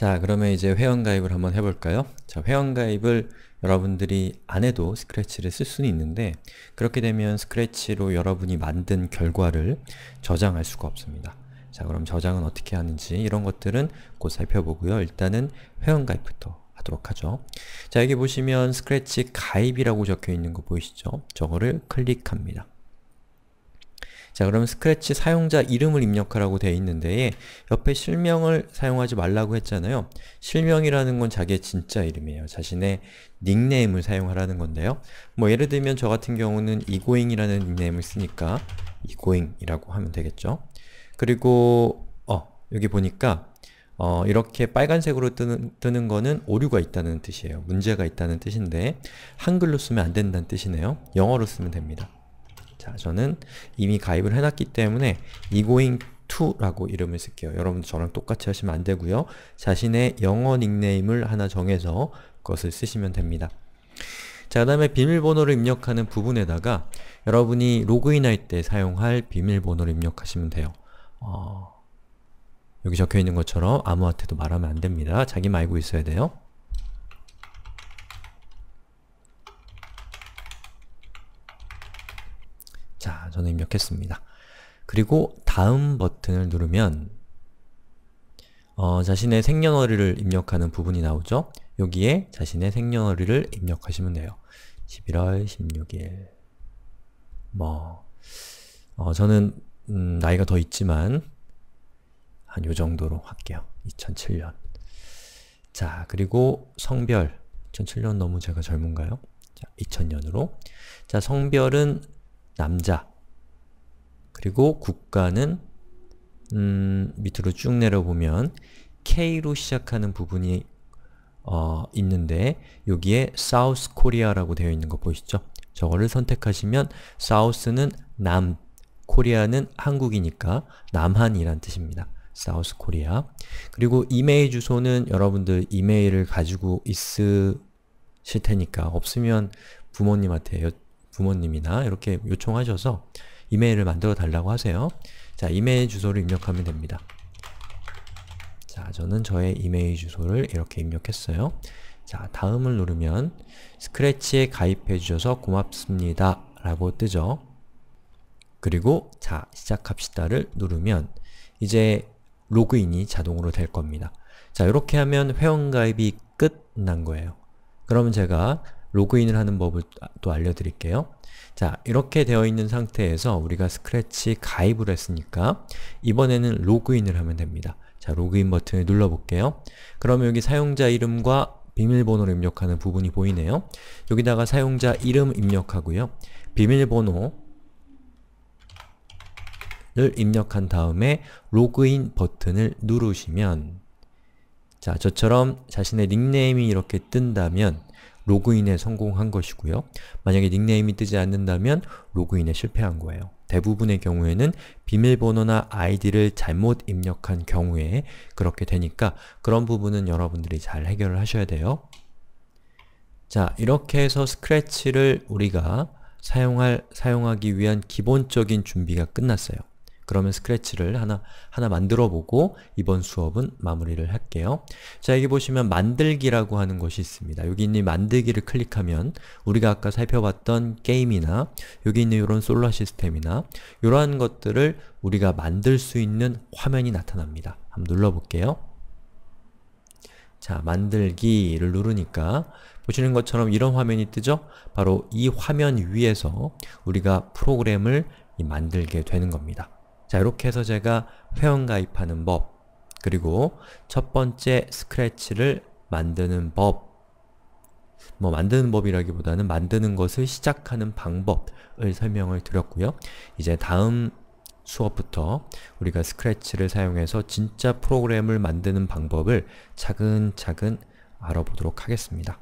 자 그러면 이제 회원가입을 한번 해볼까요? 자 회원가입을 여러분들이 안 해도 스크래치를 쓸 수는 있는데 그렇게 되면 스크래치로 여러분이 만든 결과를 저장할 수가 없습니다. 자 그럼 저장은 어떻게 하는지 이런 것들은 곧 살펴보고요. 일단은 회원가입부터 하도록 하죠. 자 여기 보시면 스크래치 가입이라고 적혀있는 거 보이시죠? 저거를 클릭합니다. 자 그럼 스크래치 사용자 이름을 입력하라고 되어 있는데 옆에 실명을 사용하지 말라고 했잖아요. 실명이라는 건 자기의 진짜 이름이에요. 자신의 닉네임을 사용하라는 건데요. 뭐 예를 들면 저 같은 경우는 이고잉이라는 닉네임을 쓰니까 이고잉이라고 하면 되겠죠. 그리고 어 여기 보니까 어, 이렇게 빨간색으로 뜨는, 뜨는 거는 오류가 있다는 뜻이에요. 문제가 있다는 뜻인데 한글로 쓰면 안 된다는 뜻이네요. 영어로 쓰면 됩니다. 않니다 저는 이미 가입을 해놨기 때문에 e g 이고잉 to라고 이름을 쓸게요. 여러분 저랑 똑같이 하시면 안 되고요. 자신의 영어 닉네임을 하나 정해서 그것을 쓰시면 됩니다. 자, 그 다음에 비밀번호를 입력하는 부분에다가 여러분이 로그인할 때 사용할 비밀번호를 입력하시면 돼요. 어... 여기 적혀있는 것처럼 아무한테도 말하면 안됩니다. 자기말고 있어야 돼요. 저는 입력했습니다. 그리고 다음 버튼을 누르면 어, 자신의 생년월일을 입력하는 부분이 나오죠? 여기에 자신의 생년월일을 입력하시면 돼요. 11월 16일 뭐 어, 저는 음, 나이가 더 있지만 한 요정도로 할게요. 2007년 자, 그리고 성별 2007년 너무 제가 젊은가요? 자, 2000년으로 자, 성별은 남자 그리고 국가는 음, 밑으로 쭉 내려보면 K로 시작하는 부분이 어, 있는데 여기에 South Korea라고 되어 있는 거 보이시죠? 저거를 선택하시면 South는 남, 코리아는 한국이니까 남한이란 뜻입니다. South Korea 그리고 이메일 주소는 여러분들 이메일을 가지고 있으실 테니까 없으면 부모님한테 부모님이나 이렇게 요청하셔서 이메일을 만들어 달라고 하세요. 자, 이메일 주소를 입력하면 됩니다. 자, 저는 저의 이메일 주소를 이렇게 입력했어요. 자, 다음을 누르면 스크래치에 가입해 주셔서 고맙습니다 라고 뜨죠. 그리고 자, 시작합시다를 누르면 이제 로그인이 자동으로 될 겁니다. 자, 이렇게 하면 회원가입이 끝난 거예요. 그러면 제가 로그인을 하는 법을 아, 또 알려드릴게요. 자, 이렇게 되어 있는 상태에서 우리가 스크래치 가입을 했으니까 이번에는 로그인을 하면 됩니다. 자, 로그인 버튼을 눌러볼게요. 그러면 여기 사용자 이름과 비밀번호를 입력하는 부분이 보이네요. 여기다가 사용자 이름 입력하고요. 비밀번호를 입력한 다음에 로그인 버튼을 누르시면 자, 저처럼 자신의 닉네임이 이렇게 뜬다면 로그인에 성공한 것이고요. 만약에 닉네임이 뜨지 않는다면 로그인에 실패한 거예요. 대부분의 경우에는 비밀번호나 아이디를 잘못 입력한 경우에 그렇게 되니까 그런 부분은 여러분들이 잘 해결을 하셔야 돼요. 자, 이렇게 해서 스크래치를 우리가 사용할, 사용하기 위한 기본적인 준비가 끝났어요. 그러면 스크래치를 하나 하나 만들어 보고 이번 수업은 마무리를 할게요. 자, 여기 보시면 만들기라고 하는 것이 있습니다. 여기 있는 만들기를 클릭하면 우리가 아까 살펴봤던 게임이나 여기 있는 이런 솔라 시스템이나 이러한 것들을 우리가 만들 수 있는 화면이 나타납니다. 한번 눌러볼게요. 자, 만들기를 누르니까 보시는 것처럼 이런 화면이 뜨죠? 바로 이 화면 위에서 우리가 프로그램을 만들게 되는 겁니다. 자, 이렇게 해서 제가 회원 가입하는 법, 그리고 첫 번째 스크래치를 만드는 법, 뭐 만드는 법이라기보다는 만드는 것을 시작하는 방법을 설명을 드렸고요. 이제 다음 수업부터 우리가 스크래치를 사용해서 진짜 프로그램을 만드는 방법을 차근차근 알아보도록 하겠습니다.